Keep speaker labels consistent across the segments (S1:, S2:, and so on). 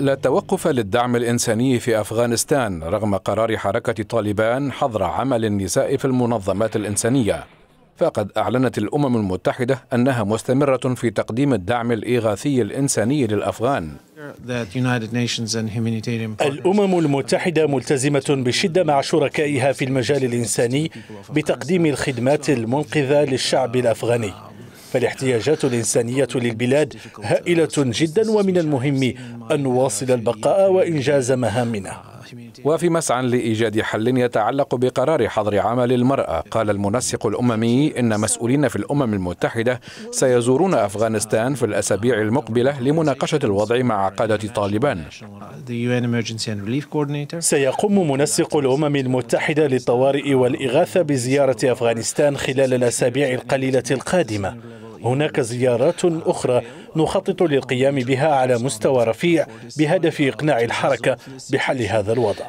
S1: لا توقف للدعم الإنساني في أفغانستان رغم قرار حركة طالبان حظر عمل النساء في المنظمات الإنسانية فقد أعلنت الأمم المتحدة أنها مستمرة في تقديم الدعم الإغاثي الإنساني للأفغان
S2: الأمم المتحدة ملتزمة بشدة مع شركائها في المجال الإنساني بتقديم الخدمات المنقذة للشعب الأفغاني فالاحتياجات الإنسانية للبلاد هائلة جدا ومن المهم أن نواصل البقاء وإنجاز مهامنا
S1: وفي مسعى لإيجاد حل يتعلق بقرار حظر عمل المرأة قال المنسق الأممي إن مسؤولين في الأمم المتحدة سيزورون أفغانستان في الأسابيع المقبلة لمناقشة الوضع مع قادة طالبان سيقوم منسق الأمم المتحدة
S2: للطوارئ والإغاثة بزيارة أفغانستان خلال الأسابيع القليلة القادمة هناك زيارات أخرى نخطط للقيام بها على مستوى رفيع بهدف إقناع الحركة بحل هذا الوضع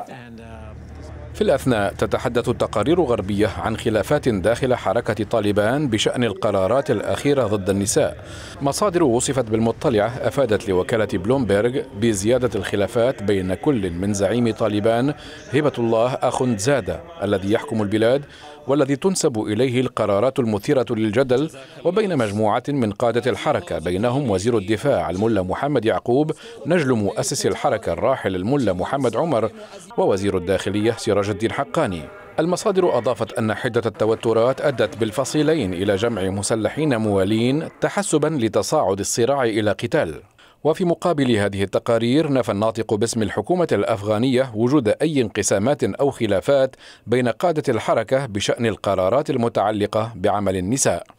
S1: في الأثناء تتحدث التقارير غربية عن خلافات داخل حركة طالبان بشأن القرارات الأخيرة ضد النساء مصادر وصفت بالمطلعة أفادت لوكالة بلومبرغ بزيادة الخلافات بين كل من زعيم طالبان هبة الله أخندزادة الذي يحكم البلاد والذي تنسب إليه القرارات المثيرة للجدل وبين مجموعة من قادة الحركة بينهم وزير الدفاع الملا محمد يعقوب نجل مؤسس الحركة الراحل الملا محمد عمر ووزير الداخلية سراج فرج الدين حقاني المصادر أضافت أن حدة التوترات أدت بالفصيلين إلى جمع مسلحين موالين تحسبا لتصاعد الصراع إلى قتال وفي مقابل هذه التقارير نفى الناطق باسم الحكومة الأفغانية وجود أي انقسامات أو خلافات بين قادة الحركة بشأن القرارات المتعلقة بعمل النساء